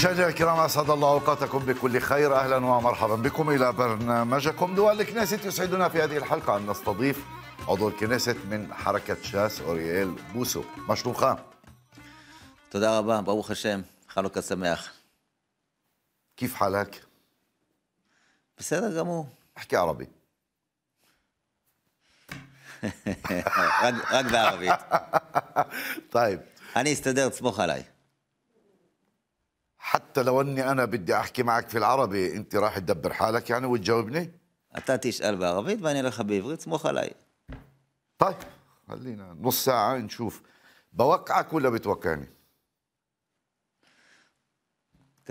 مشاهدينا الكرام اسعد الله اوقاتكم بكل خير اهلا ومرحبا بكم الى برنامجكم دول الكنيست يسعدنا في هذه الحلقه ان نستضيف عضو الكنيست من حركه شاس اورييل بوسو مشروخة تودا רבה, ברוך خشم خلوك سمح كيف حالك؟ بسرعه جمو احكي عربي. رك بالعربي طيب. انا استدرت תסמוך علي حتى لو اني انا بدي احكي معك في العربي انت راح تدبر حالك يعني وتجاوبني انت تسال بعربيه وانا لك بعברית تسمخ علي طيب خلينا نص ساعه نشوف بوقعك ولا بتوقعني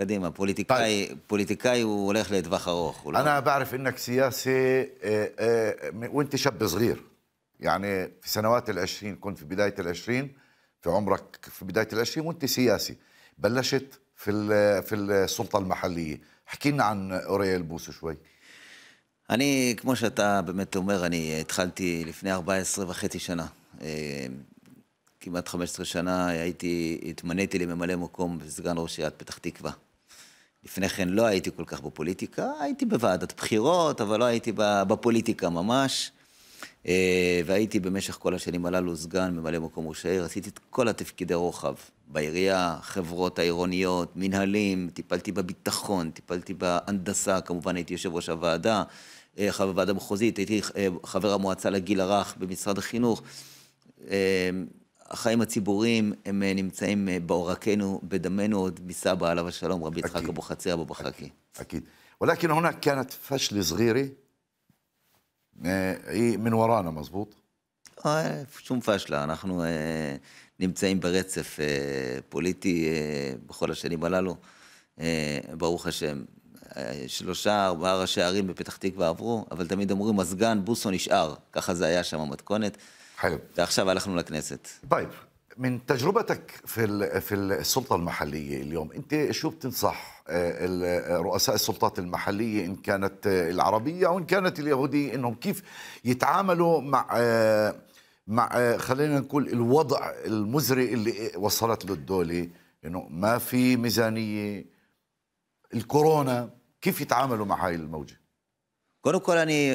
قديمه بوليتيكاي طيب. بوليتيكاي وهولخ لטווח اروح انا بعرف انك سياسي آه، آه، وانت شاب صغير يعني في سنوات العشرين كنت في بدايه العشرين في عمرك في بدايه العشرين وانت سياسي بلشت في في السلطه المحليه احكي لنا عن اوريال بوس شوي אני, כמו שאתה באמת אומר, אני התחלתי לפני 14 וחצי שנה. אה, כמעט 15 שנה הייתי, התמניתי לממלא מקום וסגן ראש עיריית פתח תקווה. לפני כן לא הייתי כל כך בפוליטיקה, הייתי בוועדת בחירות, אבל לא הייתי בפוליטיקה ממש. אה, והייתי במשך כל השנים הללו סגן ממלא מקום ראש העיר, עשיתי את כל התפקידי רוחב בעירייה, חברות העירוניות, מנהלים, טיפלתי בביטחון, טיפלתי בהנדסה, כמובן הייתי יושב ראש הוועדה, אה, חבר הוועדה המחוזית, הייתי אה, חבר המועצה לגיל הרך במשרד החינוך. החיים הציבוריים הם נמצאים בעורקנו, בדמנו עוד מסבא עליו השלום, רבי יצחק אבוחצירא אבו בחקי. אקיד. ולכן הונה כאן פשלה זרירי אה, היא מן וראנה, מזבוט? אה, שום פשלה, אנחנו אה, נמצאים ברצף פוליטי בכל השנים הללו. ברוך השם, שלושה, ארבעה ראשי ערים בפתח תקווה עברו, אבל תמיד אומרים, מזגן, בוסו נשאר. ככה זה היה שם המתכונת. חייב. ועכשיו הלכנו לכנסת. טייב. من تجربتك في في السلطه المحليه اليوم انت شو بتنصح آه، آه، رؤساء السلطات المحليه ان كانت العربيه او ان كانت اليهوديه انهم كيف يتعاملوا مع آه، مع خلينا نقول الوضع المزري اللي وصلت له الدوله انه ما في ميزانيه الكورونا كيف يتعاملوا مع هاي الموجه؟ קודם כל אני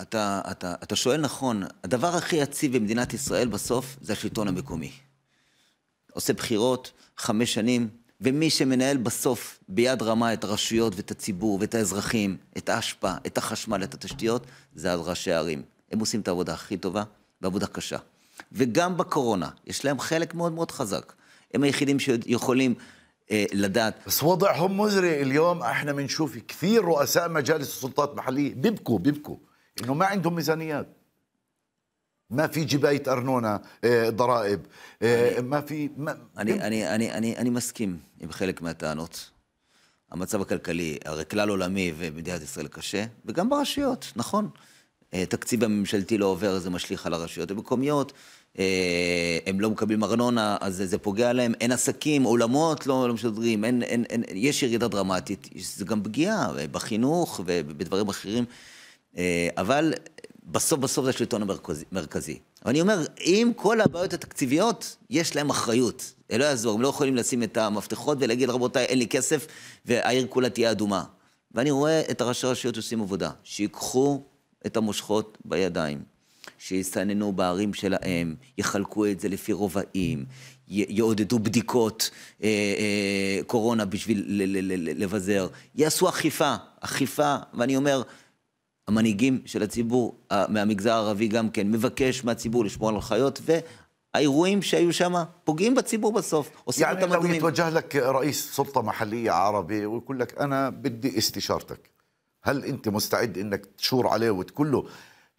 אתה, אתה, אתה שואל נכון, הדבר הכי יציב במדינת ישראל בסוף זה השלטון המקומי. עושה בחירות, חמש שנים, ומי שמנהל בסוף ביד רמה את הרשויות ואת הציבור ואת האזרחים, את האשפה, את החשמל, את התשתיות, זה ראשי הערים. הם עושים את העבודה הכי טובה ועבודה קשה. וגם בקורונה, יש להם חלק מאוד מאוד חזק. הם היחידים שיכולים אה, לדעת. (אומר لدات بس وضعهم مزري اليوم احنا بنشوف كثير رؤساء مجالس السلطات المحليه بيبكوا بيبكوا انه ما عندهم ميزانيات ما في جبايه ارنونا ضرائب ما في ما אני, אני, אני, אני, אני مسكين بخلق ما تانوت המצב הכלכלי, הרי כלל עולמי ומדינת ישראל קשה, וגם ברשויות, נכון. אה, תקציב הממשלתי לא עובר, זה משליך על הרשויות המקומיות, אה, הם לא מקבלים ארנונה, אז זה פוגע להם, אין עסקים, עולמות לא, לא משודרים, אין, אין, אין, יש ירידה דרמטית, זה גם פגיעה אה, בחינוך ובדברים אחרים. אה, אבל בסוף בסוף זה השלטון המרכזי. ואני אומר, עם כל הבעיות התקציביות, יש להם אחריות. זה לא יעזור, הם לא יכולים לשים את המפתחות ולהגיד, רבותיי, אין לי כסף, והעיר כולה תהיה אדומה. ואני רואה את ראשי הרשויות עושים עבודה. שיקחו את המושכות בידיים, שיסננו בערים שלהם, יחלקו את זה לפי רובעים, יעודדו בדיקות אה, אה, קורונה בשביל לבזר, יעשו אכיפה, אכיפה, ואני אומר, המנהיגים של הציבור מהמגזר הערבי גם כן, מבקש מהציבור לשמור על הנחיות, והאירועים שהיו שם פוגעים בציבור בסוף, עושים يعني אותם יעני, يعني لو يتوجه ראיס סולטה سلطة ערבי, הוא ويقول لك אנא בדי استشارتك هل أنت مستعد أنك تشور عليه وتقول له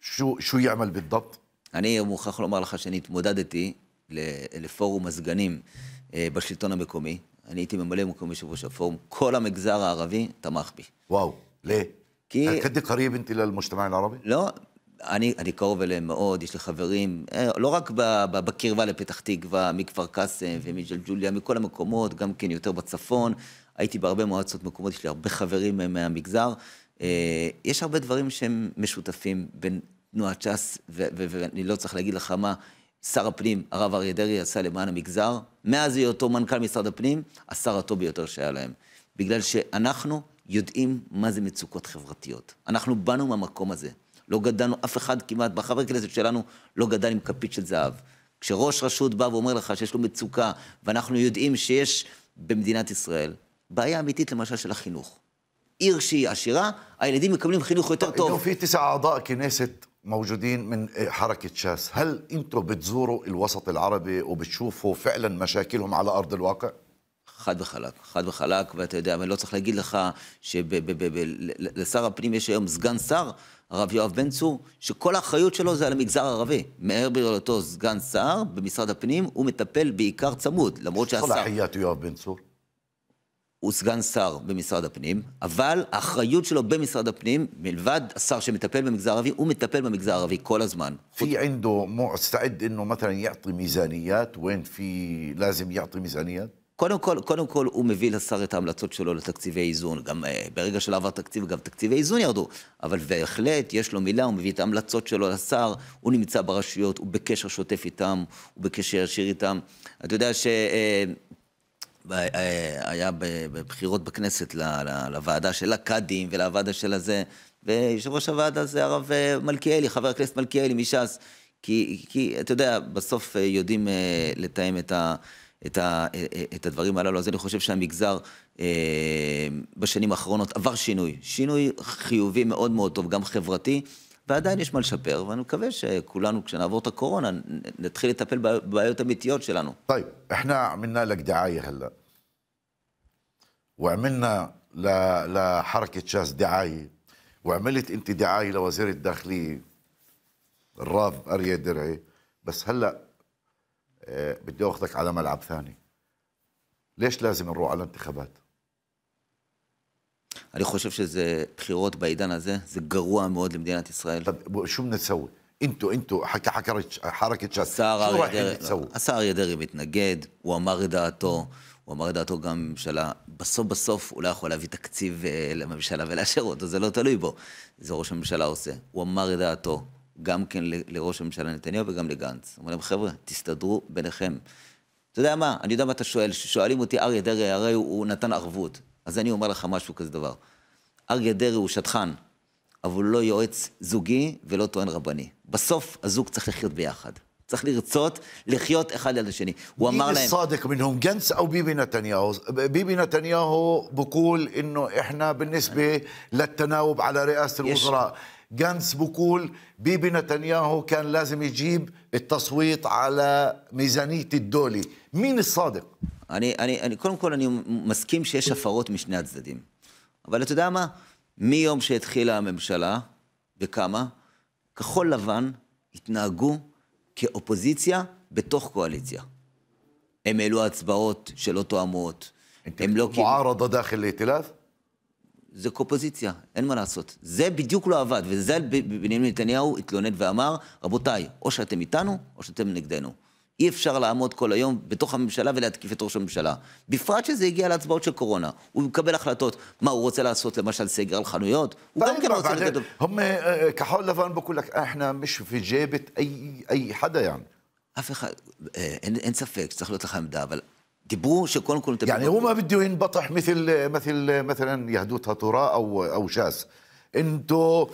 شو, شو يعمل بالضبط؟ אני מוכרח לומר לך שאני התמודדתי לפורום הסגנים בשלטון המקומי. אני הייתי ממלא מקום יושב ראש הפורום, כל המגזר הערבי תמך בי. וואו, ל... כי... כדי קריב אינתי למושתמע הערבי? לא, אני, אני קרוב אליהם מאוד, יש לי חברים, אה, לא רק בקרבה לפתח תקווה, מכפר קאסם ומג'לג'וליה, מכל המקומות, גם כן יותר בצפון. הייתי בהרבה מועצות מקומות, יש לי הרבה חברים מהמגזר. אה, יש הרבה דברים שהם משותפים בין תנועת ש"ס, ואני לא צריך להגיד לך מה שר הפנים, הרב אריה דרעי, עשה למען המגזר, מאז היותו מנכ"ל משרד הפנים, השר הטוב ביותר שהיה להם. בגלל שאנחנו יודעים מה זה מצוקות חברתיות. אנחנו באנו מהמקום הזה. לא גדלנו, אף אחד כמעט, בחברי כנסת שלנו, לא גדל עם כפית של זהב. כשראש רשות בא ואומר לך שיש לו מצוקה, ואנחנו יודעים שיש במדינת ישראל בעיה אמיתית, למשל, של החינוך. עיר שהיא עשירה, הילדים מקבלים חינוך יותר טוב. موجودين من حركة شاس هل أنتم بتزوروا الوسط العربي وبتشوفوا فعلا مشاكلهم على أرض الواقع؟ חד וחלק, חד וחלק, ואתה יודע, ואני לא צריך להגיד לך שלשר הפנים יש היום סגן שר, הרב יואב בן צור, שכל האחריות שלו זה על המגזר הערבי. מעבר להיותו סגן שר במשרד הפנים, הוא מטפל בעיקר צמוד, למרות שהשר... כל החיית יואב בן צור. הוא סגן שר במשרד הפנים, אבל האחריות שלו במשרד הפנים, מלבד השר שמטפל במגזר הערבי, הוא מטפל במגזר הערבי כל הזמן. في عنده مستعد انه مثلا يعطي ميزانيات وين في لازم يعطي ميزانيات؟ קודם כל, קודם כל הוא מביא לשר את ההמלצות שלו לתקציבי איזון. גם אה, ברגע של עבר תקציב, גם תקציבי איזון ירדו. אבל בהחלט יש לו מילה, הוא מביא את ההמלצות שלו לשר, הוא נמצא ברשויות, הוא בקשר שוטף איתם, הוא בקשר ישיר איתם. אתה יודע שהיה אה, אה, היה בבחירות בכנסת ל, ל, לוועדה של הקאדים ולוועדה של הזה, ויושב ראש הוועדה זה הרב אה, מלכיאלי, חבר הכנסת מלכיאלי מש"ס, כי, כי אתה יודע, בסוף אה, יודעים לתאם את ה... את, ה, אה, אה, את הדברים הללו. אז אני חושב שהמגזר אה, בשנים האחרונות עבר שינוי, שינוי חיובי מאוד מאוד טוב, גם חברתי. ועדיין יש מה לשפר, ואני מקווה שכולנו, כשנעבור את הקורונה, נתחיל לטפל בבעיות אמיתיות שלנו. طيب, אנחנו עמדנו لك دعاية ועמדנו לחרקת שס لحركة شاس אינתי وعملت انت דחלי, רב אריה דרעי, أريا درعي، بس هلا אה, بدي اخذك على ملعب ثاني למה לازم נרוח על אינתיחבאת? אני חושב שזה בחירות בעידן הזה, זה גרוע מאוד למדינת ישראל. طب شو بدنا نسوي? انتوا انتوا حكى حركه شاس השר אריה דרעי, השר אריה דרעי מתנגד, הוא אמר את דעתו, הוא אמר את דעתו גם בממשלה. בסוף בסוף הוא לא יכול להביא תקציב לממשלה ולאשר אותו, זה לא תלוי בו. זה ראש הממשלה עושה. הוא אמר את דעתו, גם כן לראש הממשלה נתניהו וגם לגנץ. אמרו להם, חבר'ה, תסתדרו ביניכם. אתה יודע מה, אני יודע מה אתה שואל, שואלים אותי, אריה דרעי, הרי הוא, הוא נתן ערבות. אז אני אומר לך משהו כזה דבר. אריה דרעי הוא שטחן, אבל הוא לא יועץ זוגי ולא טוען רבני. בסוף הזוג צריך לחיות ביחד. צריך לרצות לחיות אחד על השני. הוא אמר להם... מי الصادق מנהום גנץ או ביבי נתניהו? ביבי נתניהו بقول אינו איחנה בנסבי للتناوب على رئاسة الوزراء جانس بقول بيبي نتنياهو كان لازم يجيب التصويت على ميزانية الدولي مين الصادق? أنا أنا אני קודם כל אני מסכים שיש הפרות משני הצדדים. אבל אתה יודע מה? מיום שהתחילה הממשלה, וכמה? כחול לבן התנהגו כאופוזיציה בתוך קואליציה. הם העלו הצבעות שלא תואמות. הם לא... מוערדה דאחל ائתלaf? זה קופוזיציה, אין מה לעשות. זה בדיוק לא עבד, וזה בנימין נתניהו התלונן ואמר, רבותיי, או שאתם איתנו, או שאתם נגדנו. אי אפשר לעמוד כל היום בתוך הממשלה ולהתקיף את ראש הממשלה. בפרט שזה הגיע להצבעות של קורונה. הוא מקבל החלטות. מה, הוא רוצה לעשות למשל סגר על חנויות? הוא גם כן רוצה לגדול. הם אה, אה, כחול לבן בכל אנחנו מש וג'בת אי חדה יעני. אף אחד, אה, אין ספק שצריך להיות לך עמדה, אבל דיברו שקודם כל... يعني هو ما بده ينبطح مثل مثل مثلا يهدوت هاتوراء او او شاس انتوا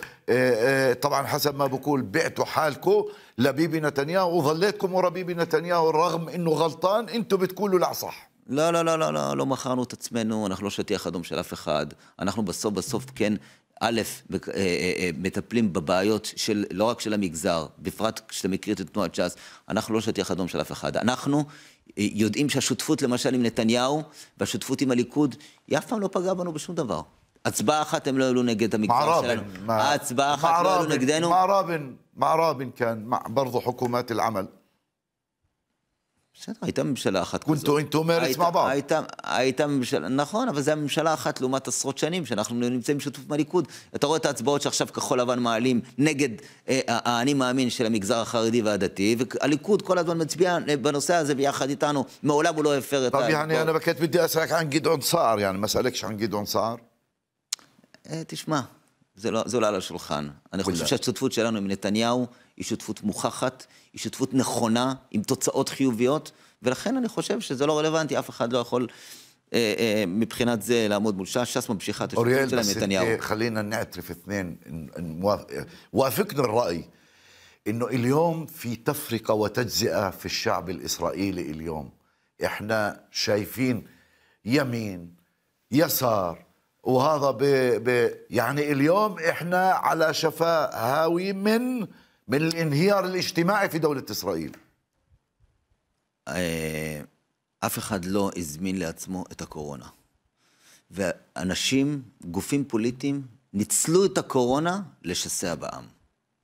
طبعا حسب ما بقول بعتوا حالكم لبيبي نتنياهو وظليتكم ورا بيبي نتنياهو رغم انه غلطان انتوا بتقولوا لا صح לא, לא, לא, לא, לא, לא מכרנו את עצמנו, אנחנו לא שטיח אדום של אף אחד. אנחנו בסוף בסוף כן, א', מטפלים בבעיות של, לא רק של המגזר, בפרט כשאתה מכיר את תנועת ש"ס, אנחנו לא שטיח אדום של אף אחד. אנחנו יודעים שהשותפות למשל עם נתניהו, והשותפות עם הליכוד, היא אף פעם לא פגעה בנו בשום דבר. הצבעה אחת הם לא העלו נגד המגזר שלנו. הצבעה אחת לא העלו נגדנו. مع رابن مع رابن كان مع برضه حكومات العمل בסדר, הייתה ממשלה אחת כזאת. תומר מרץ מעבר. הייתה ממשלה, נכון, אבל זו ממשלה אחת לעומת עשרות שנים, שאנחנו נמצאים בשותפות עם הליכוד. אתה רואה את ההצבעות שעכשיו כחול לבן מעלים נגד אה, האני אה, מאמין של המגזר החרדי והדתי, והליכוד כל הזמן מצביע אה, בנושא הזה ביחד איתנו, מעולם הוא לא הפר את ה... טוב, אני מבקש בדיוק אסרק על גדעון סער, יעני, מסלקש שם גדעון סער. אה, תשמע, זה לא, זה עולה על השולחן. אני חושב שהשותפות שלנו עם נתניהו היא שותפות מוכחת, היא שותפות נכונה, עם תוצאות חיוביות, ולכן אני חושב שזה לא רלוונטי, אף אחד לא יכול... אה, אה, מבחינת זה לעמוד מול ש"ס, ש"ס ממשיכה את השותפות שלה עם נתניהו. אוריאל, חלינה خلينا نعترف اثنين وافقنا אינו انه פי תפריקה تفرقة פי שעב אל-ישראלי اليوم احنا שייפין ימין, יסר. وهذا ب... ب... يعني اليوم احنا على شفا هاوي من من الانهيار الاجتماعي في دولة اسرائيل. אף אחד לא הזמין לעצמו את הקורונה. ואנשים, גופים פוליטיים, ניצלו את הקורונה לשסע בעם.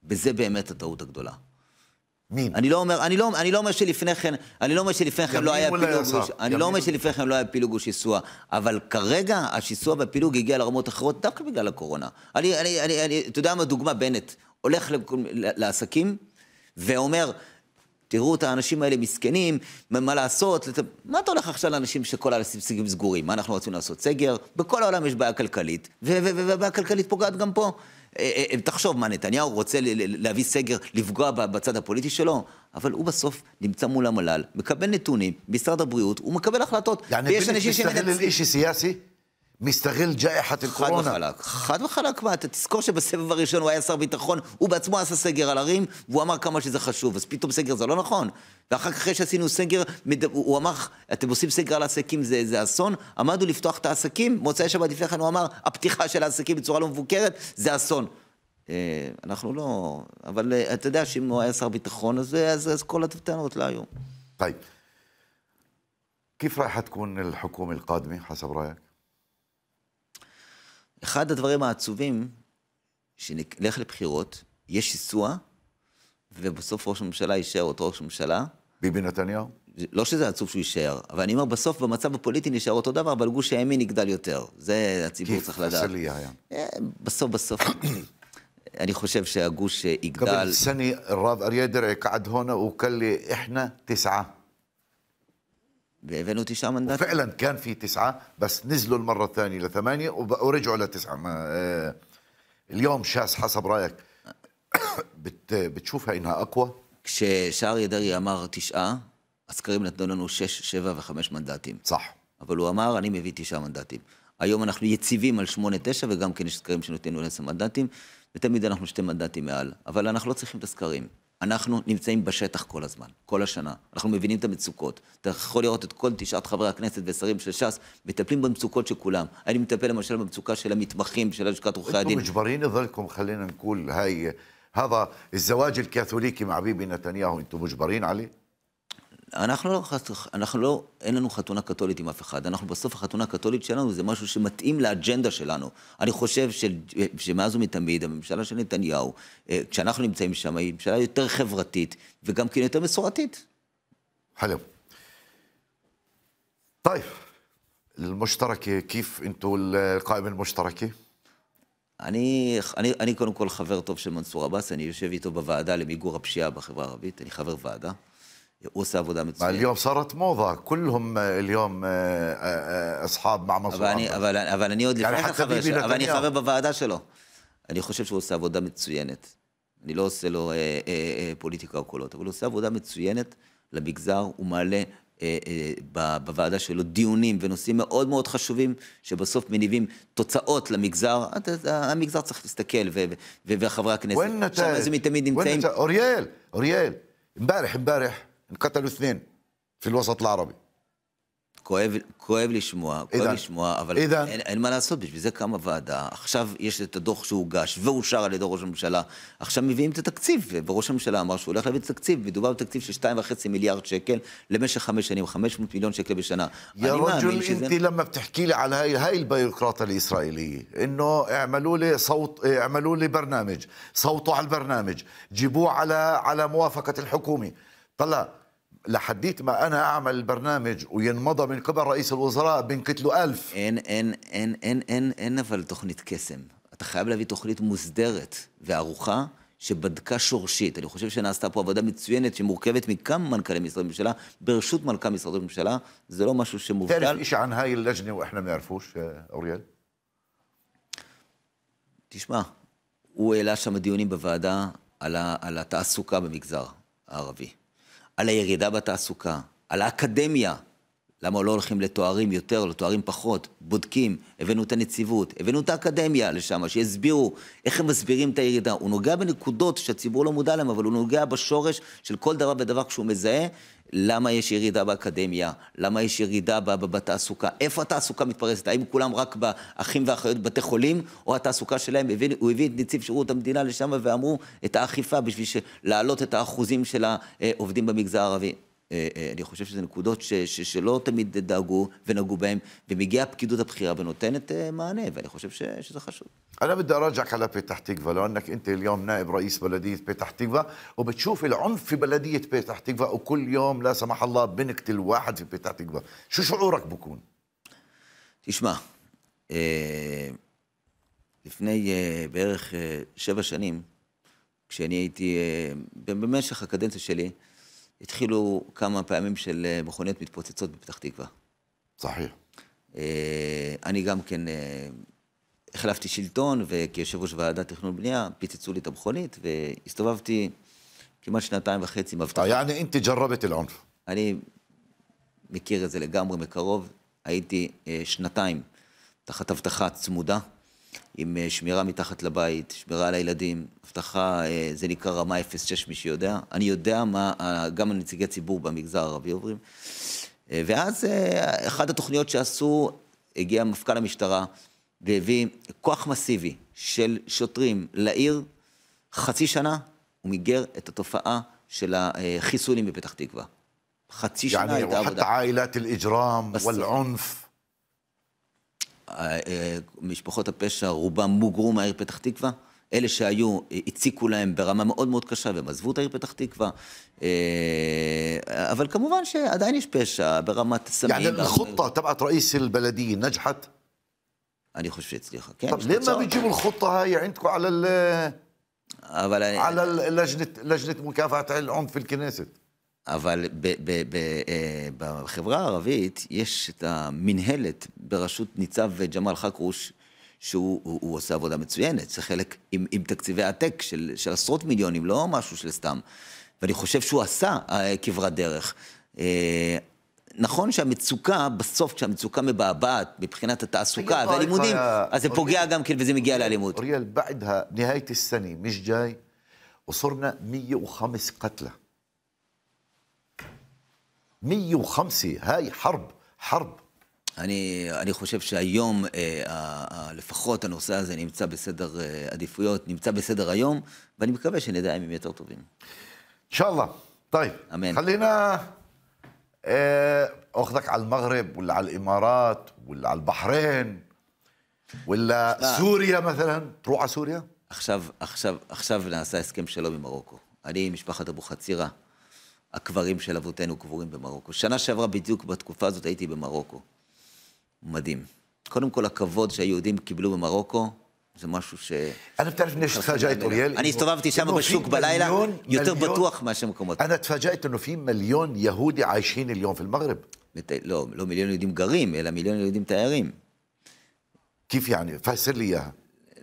בזה באמת הטעות הגדולה. מין. אני לא אומר, אני לא, אני לא אומר שלפני כן, אני לא אומר שלפני כן לא היה פילוג, אני לא אומר שלפני כן לא היה פילוג ושיסוע, אבל כרגע השיסוע והפילוג הגיע לרמות אחרות דווקא בגלל הקורונה. אני, אני, אני, אני אתה יודע מה דוגמה, בנט, הולך לעסקים ואומר, תראו את האנשים האלה מסכנים, מה לעשות, לת... מה אתה הולך עכשיו לאנשים שכל העסקים סגורים? מה אנחנו רוצים לעשות? סגר? בכל העולם יש בעיה כלכלית, ובעיה כלכלית פוגעת גם פה. אה, אה, אה, תחשוב מה, נתניהו רוצה להביא סגר, לפגוע בצד הפוליטי שלו? אבל הוא בסוף נמצא מול המל"ל, מקבל נתונים, משרד הבריאות, הוא מקבל החלטות. ויש אנשים שמנצלים... מסתגל ג'איחת אל-קורונה. חד וחלק, חד וחלק. מה, אתה תזכור שבסבב הראשון הוא היה שר ביטחון, הוא בעצמו עשה סגר על ערים, והוא אמר כמה שזה חשוב, אז פתאום סגר זה לא נכון. ואחר כך, אחרי שעשינו סגר, הוא אמר, אתם עושים סגר על עסקים, זה, זה אסון. עמדנו לפתוח את העסקים, מוצאי שבת לפני כן הוא אמר, הפתיחה של העסקים בצורה לא מבוקרת, זה אסון. אה, אנחנו לא... אבל אה, אתה יודע שאם הוא היה שר ביטחון, אז, אה, אז, אז כל הטענות לא היו. طيب. كيف رايحة تكون الحكومة القادمة חסב رأيك؟ אחד הדברים העצובים, שנלך לבחירות, יש שיסוע, ובסוף ראש הממשלה יישאר אותו ראש ממשלה. ביבי נתניהו? לא שזה עצוב שהוא יישאר, אבל אני אומר, בסוף במצב הפוליטי נשאר אותו דבר, אבל גוש הימין יגדל יותר. זה הציבור צריך לדעת. כי חסלי היה. אה, בסוף, בסוף. אני חושב שהגוש יגדל. קבל סני רב אריה דרעי قعد הונה וקל לי איחנה تسعة והבאנו תשעה מנדטים. وفعلا كان פי תשעה, בס נזלו المرة الثانية لثمانية ورجعوا لتسعة ما שס חסב רייק, رأيك بت אקווה? إنها أقوى؟ דרעי אמר תשעה, הסקרים נתנו לנו שש, שבע וחמש מנדטים. צח. אבל הוא אמר, אני מביא תשעה מנדטים. היום אנחנו יציבים על שמונה, תשע, וגם כן יש סקרים שנותנים לנו עשר מנדטים, ותמיד אנחנו שתי מנדטים מעל. אבל אנחנו לא צריכים את הסקרים. אנחנו נמצאים בשטח כל הזמן, כל השנה. אנחנו מבינים את המצוקות. אתה יכול לראות את כל תשעת חברי הכנסת ושרים של ש"ס, מטפלים במצוקות של כולם. אני מטפל למשל במצוקה של המתמחים, של לשכת עורכי הדין. אתם هذا الزواج الكاثوليكي مع بيبي נתניהו, אתם مجبرين عليه؟ אנחנו לא, אנחנו לא, אין לנו חתונה קתולית עם אף אחד. אנחנו בסוף, החתונה הקתולית שלנו זה משהו שמתאים לאג'נדה שלנו. אני חושב ש, שמאז ומתמיד, הממשלה של נתניהו, אה, כשאנחנו נמצאים שם, היא ממשלה יותר חברתית, וגם כן יותר מסורתית. טייב, אל-מושטרקי, כיף المشتركه אל انتوا אל-מושטרקי? אני, אני, אני קודם כל חבר טוב של מנסור עבאס, אני יושב איתו בוועדה למיגור הפשיעה בחברה הערבית, אני חבר ועדה. עושה עבודה מצוינת. היום שרת מוזה, כולם היום אה, אה, אה, אסחאב מע منصور אבל, אבל, אבל אני עוד כן, לפני חבר שלו, אבל אני חבר בוועדה שלו. אני חושב שהוא עושה עבודה מצוינת. אני לא עושה לו אה, אה, אה, פוליטיקה או קולות, אבל הוא עושה עבודה מצוינת למגזר, הוא מעלה אה, אה, ב, בוועדה שלו דיונים ונושאים מאוד מאוד חשובים, שבסוף מניבים תוצאות למגזר. המגזר צריך להסתכל, ו, ו, וחברי הכנסת. שם אז הם נמצאים. אוריאל, אוריאל, אמברך, אמברך. انقتلوا اثنين في الوسط العربي כואב, כואב לשמוע, כואב עידן. לשמוע, אבל עידן. אין, אין מה לעשות, בשביל זה קמה ועדה. עכשיו יש את הדוח שהוגש ואושר על ידי ראש הממשלה. עכשיו מביאים את התקציב, וראש הממשלה אמר שהוא הולך להביא את התקציב. מדובר בתקציב של 2.5 מיליארד שקל למשך חמש שנים, 500 מיליון שקל בשנה. יא רג'ל, שזה... انت لما بتحكي لي على هاي هاي البيروقراطه الاسرائيليه انه اعملوا لي صوت اعملوا لي برنامج صوتوا على البرنامج جيبوه على على موافقه الحكومه طلع لحديت ما انا اعمل البرنامج وينمضى من قبل رئيس الوزراء بنقتله ألف ان ان ان ان ان ان אבל תוכנית קסם. אתה חייב להביא תוכנית מוסדרת וערוכה. שבדקה שורשית. אני חושב שנעשתה פה עבודה מצוינת שמורכבת מכמה מנכ"לי משרד ממשלה, ברשות מנכ"ל משרד הממשלה, זה לא משהו שמובטל. תערף לי שען היי לג'נה ואחנה מה אוריאל? תשמע, הוא העלה שם דיונים בוועדה על, ה, על התעסוקה במגזר הערבי. על הירידה בתעסוקה, על האקדמיה. למה לא הולכים לתוארים יותר, לתוארים פחות? בודקים, הבאנו את הנציבות, הבאנו את האקדמיה לשם, שיסבירו איך הם מסבירים את הירידה. הוא נוגע בנקודות שהציבור לא מודע להן, אבל הוא נוגע בשורש של כל דבר ודבר כשהוא מזהה למה יש ירידה באקדמיה, למה יש ירידה בתעסוקה, איפה התעסוקה מתפרסת, האם כולם רק באחים ואחיות בבתי חולים, או התעסוקה שלהם, הוא הביא את נציב שירות המדינה לשם ואמרו את האכיפה בשביל להעלות את האחוזים של העובדים אה, במגזר הערבי. אה, אה, אני חושב שזה נקודות ש, ש, שלא תמיד דאגו ונגעו בהן, ומגיעה הפקידות הבכירה ונותנת אה, מענה, ואני חושב ש, שזה חשוב. אני בדי רג'ק על פתח תקווה, לא ענק אינתי אליום נאיב ראיס בלדית פתח תקווה, ובתשוף אל עונפי בלדית פתח תקווה, וכל יום לא סמח אללה בנקט אל ואחד פתח תקווה. שו רק בוקון? תשמע, לפני בערך שבע שנים, כשאני הייתי, במשך הקדנציה שלי, התחילו כמה פעמים של אה, מכוניות מתפוצצות בפתח תקווה. صحيح. אה, אני גם כן אה, החלפתי שלטון, וכיושב ראש ועדת תכנון בנייה, פיצצו לי את המכונית, והסתובבתי כמעט שנתיים וחצי עם אבטחה. יעני, אינתי ג'רבת אל-עונף. אני מכיר את זה לגמרי מקרוב. הייתי שנתיים תחת אבטחה צמודה. עם אה, שמירה מתחת לבית, שמירה על הילדים, אבטחה, אה, זה נקרא רמה 06, מי שיודע. אני יודע מה אה, גם נציגי ציבור במגזר הערבי עוברים. ואז אחת התוכניות שעשו, הגיע מפכ"ל המשטרה והביא כוח מסיבי של שוטרים לעיר, חצי שנה הוא מיגר את התופעה של החיסולים בפתח תקווה. חצי שנה הייתה עבודה. יעני, يعني אל-אג'ראם, ואל-עונף. משפחות הפשע, רובם מוגרו מהעיר פתח תקווה. אלה שהיו, הציקו להם ברמה מאוד מאוד קשה, והם עזבו את העיר פתח תקווה. אה, אבל כמובן שעדיין יש פשע ברמת סמים. يعني الخطة אני חושב שהצליחה, כן. طب למה ما אל-חוטה היא عندكم על ה... אבל على لجنة لجنة מוקפת العنف עונפיל כנסת. אבל ב, ב, ב, אה, בחברה הערבית יש את המינהלת בראשות ניצב ג'מאל חכרוש, שהוא הוא, הוא עושה עבודה מצוינת, זה חלק עם, עם תקציבי עתק של, של עשרות מיליונים, לא משהו של סתם. ואני חושב שהוא עשה אה, כברת דרך. אה, נכון שהמצוקה, בסוף כשהמצוקה מבעבעת מבחינת התעסוקה והלימודים, אז זה פוגע גם כן וזה מגיע לאלימות. אוריאל, בעד נהיית סני, מיש ג'אי, אוסורנה מי יאוחמס קטלה. 105 هاي حرب حرب אני, אני חושב שהיום אה, אה, אה, לפחות הנושא הזה נמצא בסדר אה, עדיפויות, נמצא בסדר היום, ואני מקווה שנדע ימים יותר טובים. אינשאללה. طيب. אמן. חלינה אה, אוכדק על מגרב, ולא על אמרת, ולא על בחריין, ולא סוריה مثلا, תרוע סוריה? עכשיו, עכשיו, עכשיו נעשה הסכם שלום עם מרוקו. אני, משפחת אבו חצירה. הקברים של אבותינו קבורים במרוקו. שנה שעברה בדיוק בתקופה הזאת הייתי במרוקו. מדהים. קודם כל, הכבוד שהיהודים קיבלו במרוקו, זה משהו ש... אני הסתובבתי שם בשוק בלילה, יותר בטוח מאשר מקומות. אני תפג'אית אנו פי מיליון יהודי עיישין עיישים פל מגרב. לא, לא מיליון יהודים גרים, אלא מיליון יהודים תיירים. כיף יעני? פסר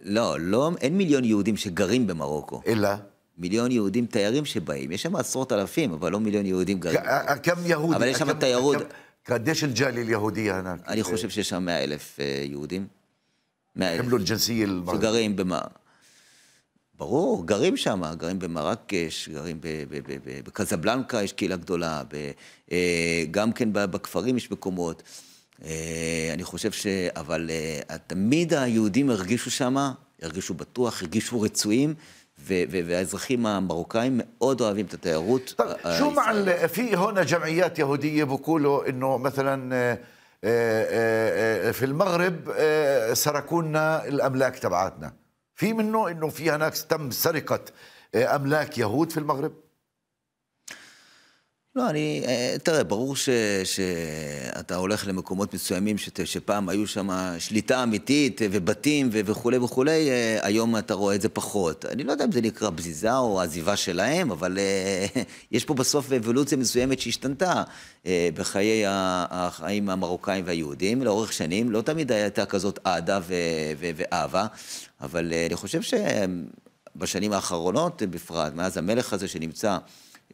לא, לא, אין מיליון יהודים שגרים במרוקו. אלא? מיליון יהודים תיירים שבאים, יש שם עשרות אלפים, אבל לא מיליון יהודים גרים. כם יהודי. אבל יש שם תיירות. קדש גליל יהודי ענק. אני חושב שיש שם מאה אלף אה, יהודים. מאה אלף. שגרים לא במה? ברור, גרים שם, גרים במרקש, גרים בקזבלנקה, יש קהילה גדולה, אה, גם כן בכפרים יש מקומות. אה, אני חושב ש... אבל תמיד היהודים הרגישו שם, הרגישו בטוח, הרגישו רצויים. והאזרחים המרוקאים מאוד אוהבים את התיירות. طب, شو مع في هنا جمعيات يهوديه بقولوا انه مثلا في المغرب سرقونا الاملاك تبعاتنا في منه انه في هناك تم سرقه املاك يهود في المغرب לא, אני... אה, תראה, ברור ש, שאתה הולך למקומות מסוימים שת, שפעם היו שם שליטה אמיתית ובתים ו, וכולי וכולי, אה, היום אתה רואה את זה פחות. אני לא יודע אם זה נקרא בזיזה או עזיבה שלהם, אבל אה, יש פה בסוף אבולוציה מסוימת שהשתנתה בחיי החיים המרוקאים והיהודים. לאורך שנים לא תמיד הייתה כזאת אהדה ואהבה, אבל אני חושב שבשנים האחרונות בפרט, מאז המלך הזה שנמצא...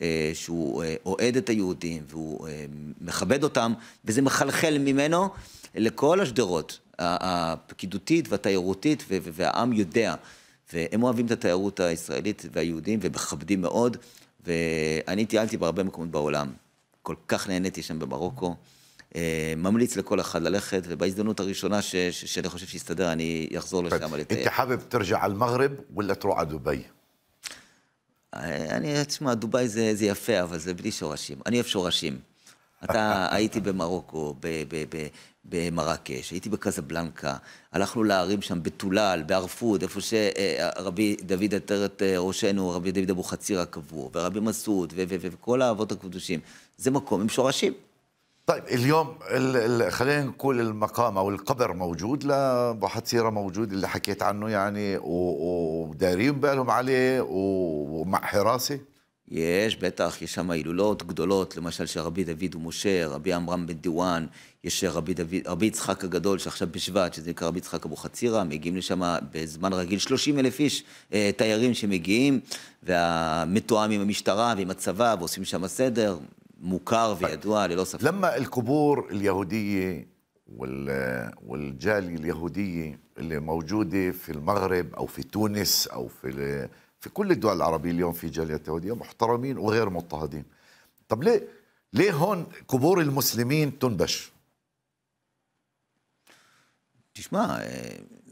אה, שהוא אה, אוהד את היהודים והוא אה, מכבד אותם, וזה מחלחל ממנו לכל השדרות הפקידותית והתיירותית, והעם יודע. והם אוהבים את התיירות הישראלית והיהודים ומכבדים מאוד, ואני טיילתי בהרבה מקומות בעולם. כל כך נהניתי שם במרוקו. ממליץ לכל אחד ללכת, ובהזדמנות הראשונה ש, ש, שאני חושב שיסתדר, אני אחזור לשם (אומר בערבית: אתה חייב תרגע על מגרב ולא תרוע דובאי? אה, אני, תשמע, דובאי זה, זה יפה, אבל זה בלי שורשים. אני אוהב שורשים. אתה, הייתי במרוקו, במרקש, הייתי בקזבלנקה, הלכנו להרים שם, בטולל, בערפוד, איפה שרבי אה, דוד עטרת אה, ראשנו, רבי דוד אבוחצירא קבור, ורבי מסעוד, וכל האבות הקדושים. זה מקום עם שורשים. طيب اليوم خلينا نقول المقام او القبر موجود لابو حتيره موجود اللي حكيت عنه يعني ودارين بالهم عليه ومع حراسه יש, בטח, יש שם הילולות גדולות, למשל של רבי דוד ומשה, רבי עמרם בן דיוואן, יש רבי, דוד, רבי יצחק הגדול, שעכשיו בשבט, שזה נקרא רבי יצחק אבוחצירא, מגיעים לשם בזמן רגיל 30 אלף איש, אה, תיירים שמגיעים, ומתואם עם המשטרה ועם הצבא, ועושים שם סדר, مكار ويدوى طيب. للو سفر لما القبور اليهودية وال والجالية اليهودية اللي موجودة في المغرب أو في تونس أو في في كل الدول العربية اليوم في جالية يهودية محترمين وغير مضطهدين طب ليه ليه هون قبور المسلمين تنبش تسمع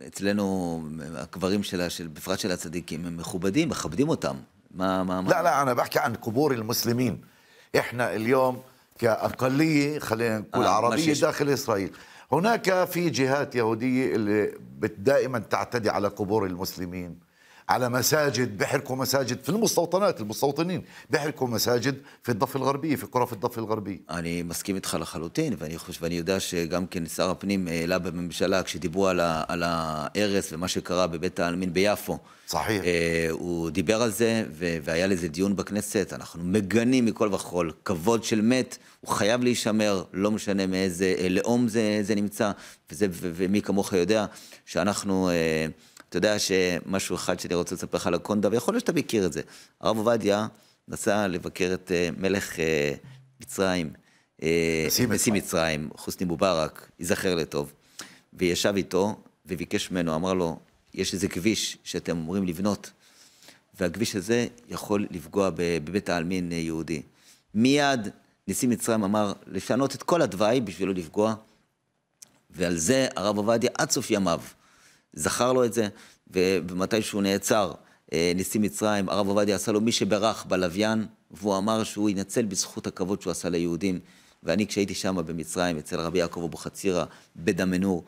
אצלנו הקברים שלה, של, בפרט של הצדיקים, הם מכובדים, מכבדים אותם. מה, מה, לא, מה? לא, לא, אני احنا اليوم كاقليه خلينا نقول آه عربيه ماشي. داخل اسرائيل هناك في جهات يهوديه اللي دائما تعتدي على قبور المسلمين على مساجد بيحرقوا مساجد في المستوطنات المستوطنين بيحرقوا مساجد في الضفة الغربية في قرى في الضفة الغربية أنا מסכים איתך خلوتين ואני خوش ואני يودا شجام كن سارة بنيم העלה בממשלה, כשדיברו על, على על ההרס ומה שקרה בבית העלמין ביפו. صحيح. אה, הוא דיבר על זה, ו, והיה לזה דיון בכנסת, אנחנו מגנים מכל וכול, כבוד של מת, הוא חייב להישמר, לא משנה מאיזה אה, לאום זה, זה נמצא, וזה, ומי כמוך יודע, שאנחנו... אה, אתה יודע שמשהו אחד שאני רוצה לספר לך על הקונדה, ויכול להיות שאתה מכיר את זה. הרב עובדיה נסע לבקר את אה, מלך אה, אה, מצרים, נשיא מצרים, חוסני מובארק, ייזכר לטוב, וישב איתו וביקש ממנו, אמר לו, יש איזה כביש שאתם אמורים לבנות, והכביש הזה יכול לפגוע בבית העלמין יהודי. מיד נשיא מצרים אמר לשנות את כל התוואי בשביל לא לפגוע, ועל זה הרב עובדיה עד סוף ימיו זכר לו את זה, ומתי שהוא נעצר, אה, נשיא מצרים, הרב עובדיה עשה לו מי שברח בלוויין, והוא אמר שהוא ינצל בזכות הכבוד שהוא עשה ליהודים. ואני כשהייתי שם במצרים, אצל רבי יעקב אבוחצירא, בדמנור,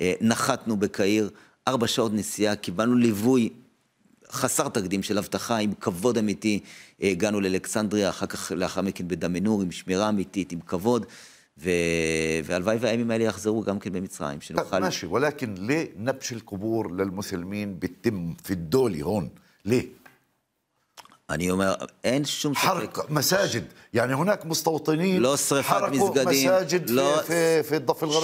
אה, נחתנו בקהיר, ארבע שעות נסיעה, קיבלנו ליווי חסר תקדים של אבטחה, עם כבוד אמיתי. אה, הגענו לאלכסנדריה, אחר כך לאחר מכן בדמנור, עם שמירה אמיתית, עם כבוד. והלוואי והימים האלה יחזרו גם כן במצרים, שנוכל... ماشي, ولكن ليه نبش القبور للمسلمين بتتم في الدولة هون؟ ليه؟ אני אומר, אין שום ספק. חרק מסאג'ד, יעני הונק مستوطنين לא שריפת מסגדים, לא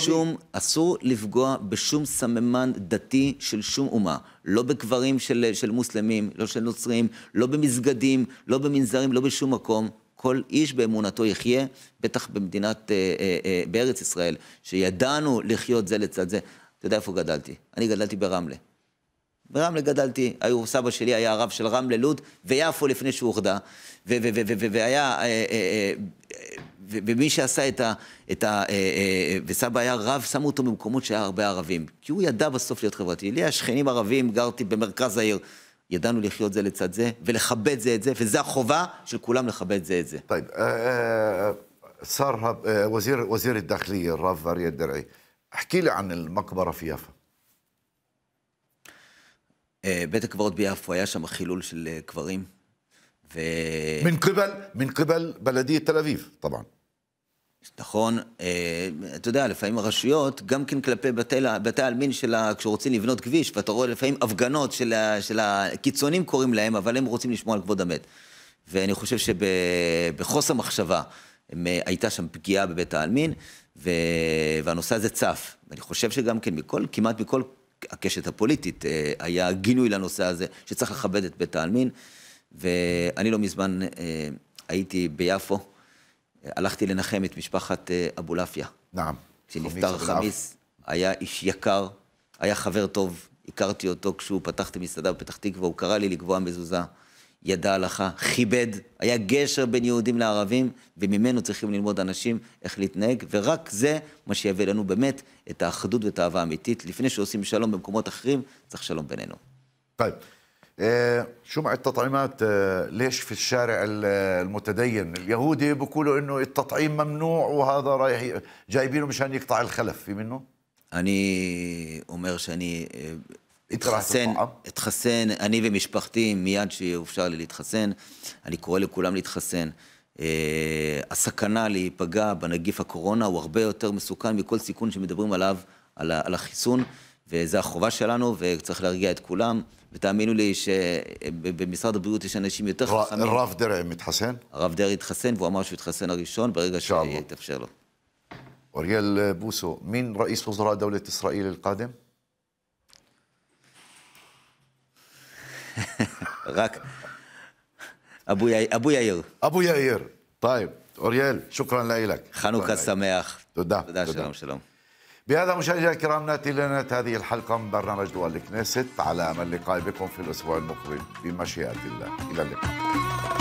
שום, אסור לפגוע בשום סממן דתי של שום אומה. לא בקברים של, של מוסלמים, לא של נוצרים, לא במסגדים, לא במנזרים, לא בשום מקום. כל איש באמונתו יחיה, בטח במדינת, אה, אה, אה, בארץ ישראל, שידענו לחיות זה לצד זה. אתה יודע איפה גדלתי? אני גדלתי ברמלה. ברמלה גדלתי, היו, סבא שלי היה הרב של רמלה, לוד ויפו לפני שאוחדה, והיה, ומי שעשה את ה... את ה וסבא היה רב, שמו אותו במקומות שהיה הרבה ערבים, כי הוא ידע בסוף להיות חברתי. לי השכנים ערבים, גרתי במרכז העיר. ידענו לחיות זה לצד זה, ולכבד זה את זה, וזו החובה של כולם לכבד זה את זה. טוב, אה, אה, שר, وزير وزير الداخليه الراب اريا الدرعي احكي لي عن المقبره في يافا בית הקברות ביפו היה שם חילול של אה, קברים. ו... من قبل من قبل بلديه تل طبعا נכון, אה, אתה יודע, לפעמים הרשויות, גם כן כלפי בתי, בתי העלמין שלה, כשרוצים לבנות כביש, ואתה רואה לפעמים הפגנות של, של הקיצונים קוראים להם, אבל הם רוצים לשמור על כבוד המת. ואני חושב שבחוסר מחשבה הם, אה, הייתה שם פגיעה בבית העלמין, ו, והנושא הזה צף. אני חושב שגם כן מכל, כמעט מכל הקשת הפוליטית אה, היה גינוי לנושא הזה, שצריך לכבד את בית העלמין. ואני לא מזמן הייתי ביפו. הלכתי לנחם את משפחת אה, אבולעפיה. נעם. כשנפטר חמיס, היה איש יקר, היה חבר טוב, הכרתי אותו כשהוא פתח את המסעדה בפתח תקווה, הוא קרא לי לקבוע מזוזה, ידע הלכה, כיבד, היה גשר בין יהודים לערבים, וממנו צריכים ללמוד אנשים איך להתנהג, ורק זה מה שיביא לנו באמת את האחדות ואת האהבה האמיתית. לפני שעושים שלום במקומות אחרים, צריך שלום בינינו. טוב. אה, شو مع التطعيمات ليش في الشارع المتدين اليهودي بيقولوا انه التطعيم ممنوع وهذا رايح جايبينه مشان يقطع الخلف في منه אני אומר שאני אתחסן, אתחסן, אני ומשפחתי, מיד שאופשר לי להתחסן, אני קורא לכולם להתחסן. הסכנה להיפגע בנגיף הקורונה הוא הרבה יותר מסוכן מכל סיכון שמדברים עליו, על החיסון. וזו החובה שלנו, וצריך להרגיע את כולם. ותאמינו לי שבמשרד הבריאות יש אנשים יותר חכמים. הרב דרעי מתחסן? הרב דרעי התחסן, והוא אמר שהוא התחסן הראשון ברגע שיתאפשר לו. אוריאל בוסו, מי ראיס וזרע דולת ישראל אל-קאדם? רק אבו, י... אבו יאיר. אבו יאיר, טייב. אוריאל, שוכרן לאילק. חנוכה שמח. תודה. תודה, שלום, שלום. بهذا مشاهدينا الكرام ناتي لنهايه هذه الحلقه من برنامج دول الكنيست على امل اللقاء بكم في الاسبوع المقبل بمشيئه الله الى اللقاء